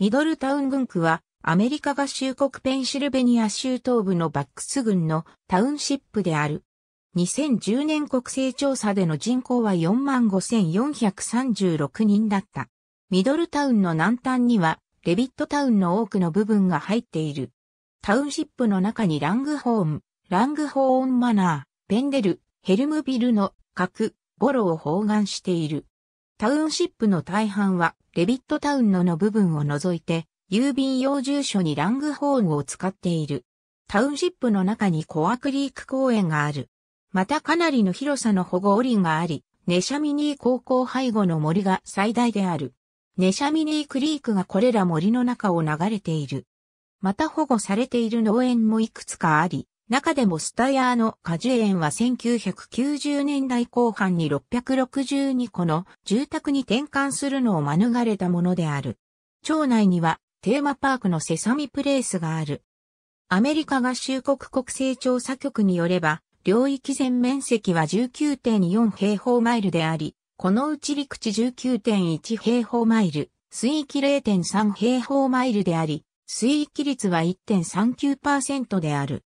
ミドルタウン軍区は、アメリカ合衆国ペンシルベニア州東部のバックス郡のタウンシップである。2010年国勢調査での人口は45,436人だった。ミドルタウンの南端には、レビットタウンの多くの部分が入っている。タウンシップの中にラングホーン、ラングホーンマナー、ペンデル、ヘルムビルの各、ボロを包含している。タウンシップの大半は、レビットタウンのの部分を除いて、郵便用住所にラングホーンを使っている。タウンシップの中にコアクリーク公園がある。またかなりの広さの保護檻があり、ネシャミニー高校背後の森が最大である。ネシャミニークリークがこれら森の中を流れている。また保護されている農園もいくつかあり、中でもスタヤーの果樹園は1990年代後半に662個の住宅に転換するのを免れたものである。町内にはテーマパークのセサミプレイスがある。アメリカ合衆国国勢調査局によれば、領域全面積は19.4平方マイルであり、このうち陸地19.1平方マイル、水域0.3平方マイルであり、水域率は1.39%である。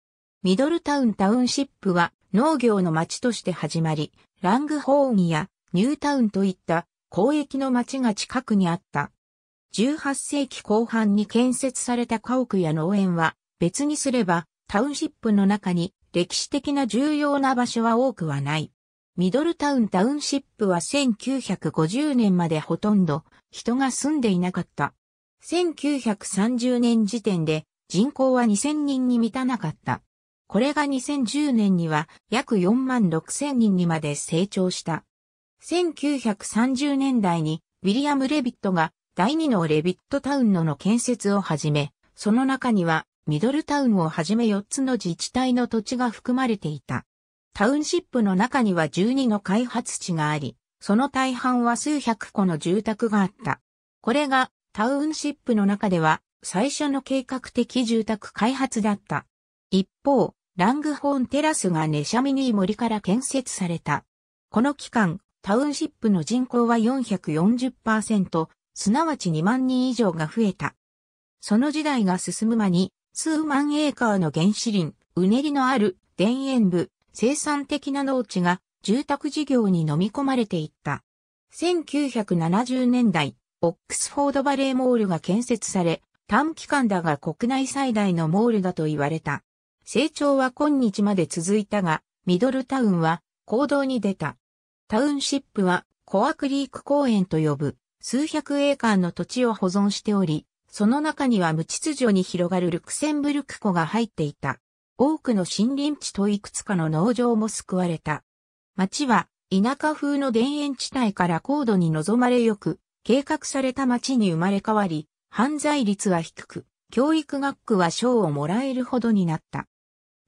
ミドルタウンタウンシップは農業の町として始まり、ラングホーンやニュータウンといった交易の町が近くにあった。18世紀後半に建設された家屋や農園は別にすればタウンシップの中に歴史的な重要な場所は多くはない。ミドルタウンタウンシップは1950年までほとんど人が住んでいなかった。1930年時点で人口は2000人に満たなかった。これが2010年には約4万6千人にまで成長した。1930年代にウィリアム・レビットが第2のレビットタウンのの建設を始め、その中にはミドルタウンをはじめ4つの自治体の土地が含まれていた。タウンシップの中には12の開発地があり、その大半は数百個の住宅があった。これがタウンシップの中では最初の計画的住宅開発だった。一方、ラングホーンテラスがネシャミニー森から建設された。この期間、タウンシップの人口は440%、すなわち2万人以上が増えた。その時代が進む間に、数万エーカーの原始林、うねりのある田園部、生産的な農地が住宅事業に飲み込まれていった。1970年代、オックスフォードバレーモールが建設され、短期間だが国内最大のモールだと言われた。成長は今日まで続いたが、ミドルタウンは行動に出た。タウンシップはコアクリーク公園と呼ぶ数百エーカーの土地を保存しており、その中には無秩序に広がるルクセンブルク湖が入っていた。多くの森林地といくつかの農場も救われた。町は田舎風の田園地帯から高度に望まれよく、計画された町に生まれ変わり、犯罪率は低く、教育学区は賞をもらえるほどになった。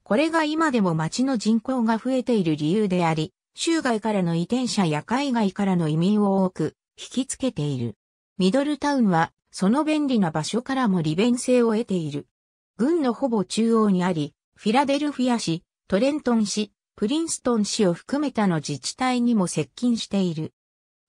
これが今でも町の人口が増えている理由であり、州外からの移転者や海外からの移民を多く引きつけている。ミドルタウンは、その便利な場所からも利便性を得ている。軍のほぼ中央にあり、フィラデルフィア市、トレントン市、プリンストン市を含めたの自治体にも接近している。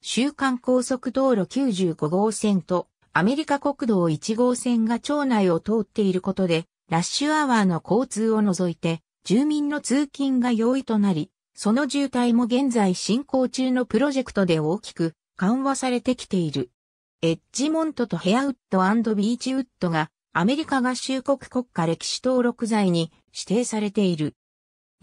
週間高速道路95号線とアメリカ国道1号線が町内を通っていることで、ラッシュアワーの交通を除いて、住民の通勤が容易となり、その渋滞も現在進行中のプロジェクトで大きく緩和されてきている。エッジモントとヘアウッドビーチウッドがアメリカ合衆国国家歴史登録罪に指定されている。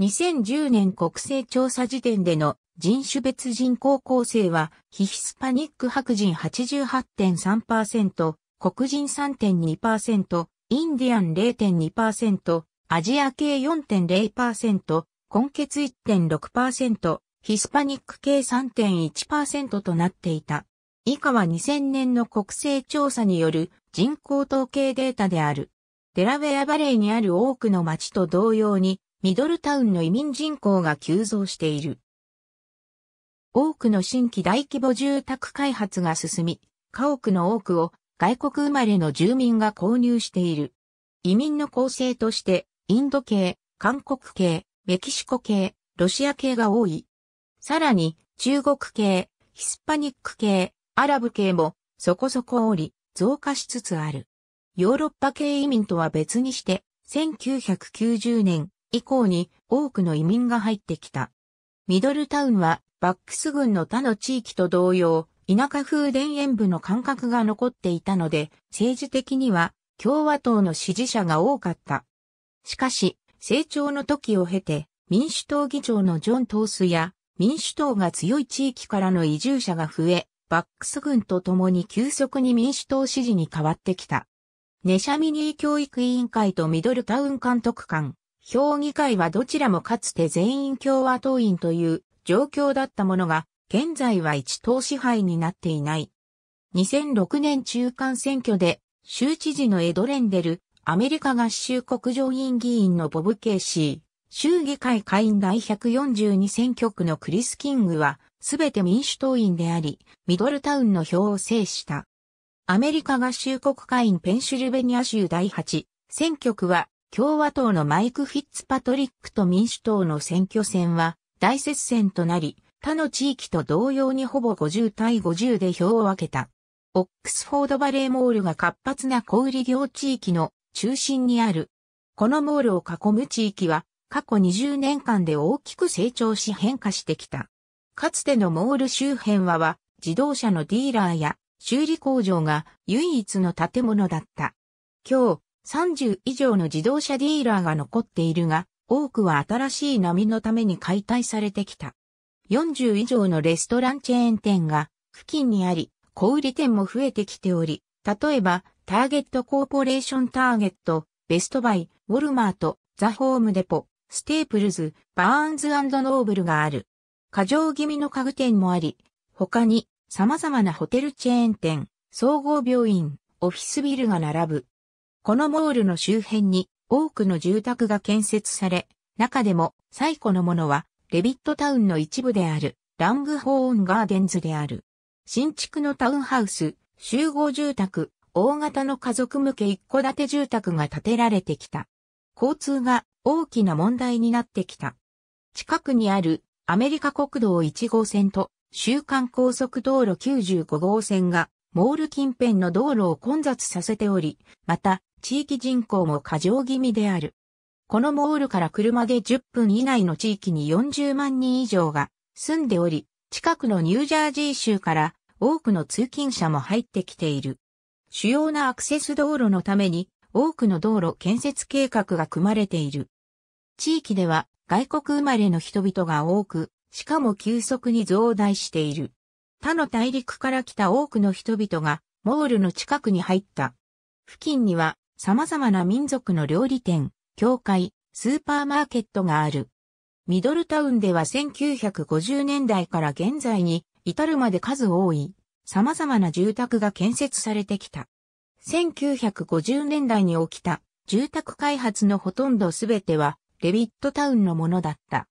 2010年国勢調査時点での人種別人口構成は、ヒヒスパニック白人88.3%、黒人3.2%、インディアン0.2%、アジア系4.0%、根血1.6%、ヒスパニック系3.1%となっていた。以下は2000年の国勢調査による人口統計データである。デラウェアバレーにある多くの町と同様に、ミドルタウンの移民人口が急増している。多くの新規大規模住宅開発が進み、家屋の多くを外国生まれの住民が購入している。移民の構成として、インド系、韓国系、メキシコ系、ロシア系が多い。さらに、中国系、ヒスパニック系、アラブ系も、そこそこおり、増加しつつある。ヨーロッパ系移民とは別にして、1990年以降に多くの移民が入ってきた。ミドルタウンは、バックス軍の他の地域と同様、田舎風田園部の感覚が残っていたので、政治的には共和党の支持者が多かった。しかし、成長の時を経て、民主党議長のジョン・トースや、民主党が強い地域からの移住者が増え、バックス軍と共に急速に民主党支持に変わってきた。ネシャミニー教育委員会とミドルタウン監督官、評議会はどちらもかつて全員共和党員という状況だったものが、現在は一党支配になっていない。2006年中間選挙で、州知事のエドレンデル、アメリカ合衆国上院議員のボブ・ケイシー、州議会下院第142選挙区のクリス・キングは、すべて民主党員であり、ミドルタウンの票を制した。アメリカ合衆国会員ペンシルベニア州第8選挙区は、共和党のマイク・フィッツパトリックと民主党の選挙戦は大接戦となり、他の地域と同様にほぼ50対50で票を分けた。オックスフォードバレーモールが活発な小売業地域の中心にある。このモールを囲む地域は過去20年間で大きく成長し変化してきた。かつてのモール周辺はは自動車のディーラーや修理工場が唯一の建物だった。今日30以上の自動車ディーラーが残っているが、多くは新しい波のために解体されてきた。40以上のレストランチェーン店が付近にあり、小売店も増えてきており、例えば、ターゲットコーポレーションターゲット、ベストバイ、ウォルマート、ザ・ホームデポ、ステープルズ、バーンズノーブルがある。過剰気味の家具店もあり、他に様々なホテルチェーン店、総合病院、オフィスビルが並ぶ。このモールの周辺に多くの住宅が建設され、中でも最古のものはレビットタウンの一部である、ラングホーンガーデンズである。新築のタウンハウス、集合住宅、大型の家族向け一戸建て住宅が建てられてきた。交通が大きな問題になってきた。近くにあるアメリカ国道1号線と週間高速道路95号線がモール近辺の道路を混雑させており、また地域人口も過剰気味である。このモールから車で10分以内の地域に40万人以上が住んでおり、近くのニュージャージー州から多くの通勤者も入ってきている。主要なアクセス道路のために多くの道路建設計画が組まれている。地域では外国生まれの人々が多く、しかも急速に増大している。他の大陸から来た多くの人々がモールの近くに入った。付近には様々な民族の料理店、教会、スーパーマーケットがある。ミドルタウンでは1950年代から現在に至るまで数多い様々な住宅が建設されてきた。1950年代に起きた住宅開発のほとんどすべてはレビットタウンのものだった。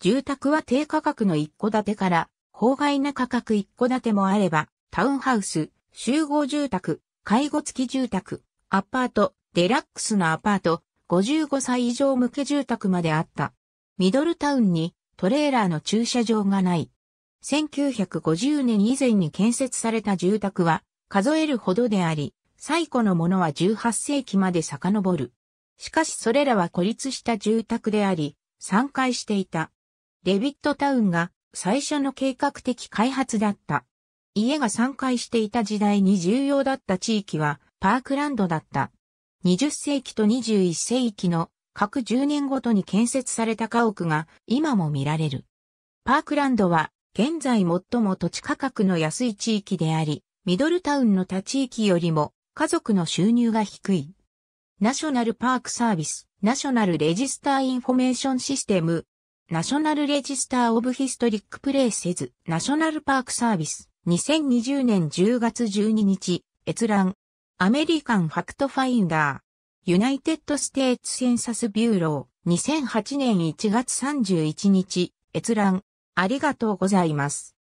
住宅は低価格の一戸建てから法外な価格一戸建てもあれば、タウンハウス、集合住宅、介護付き住宅、アパート、デラックスのアパート、55歳以上向け住宅まであった。ミドルタウンにトレーラーの駐車場がない。1950年以前に建設された住宅は数えるほどであり、最古のものは18世紀まで遡る。しかしそれらは孤立した住宅であり、散開していた。デビットタウンが最初の計画的開発だった。家が散開していた時代に重要だった地域はパークランドだった。20世紀と21世紀の各10年ごとに建設された家屋が今も見られる。パークランドは現在最も土地価格の安い地域であり、ミドルタウンの他地域よりも家族の収入が低い。ナショナルパークサービス、ナショナルレジスターインフォメーションシステム、ナショナルレジスターオブヒストリックプレイセズ、ナショナルパークサービス、2020年10月12日、閲覧。アメリカンファクトファインダー、ユナイテッドステーツセンサスビューロー、2008年1月31日、閲覧、ありがとうございます。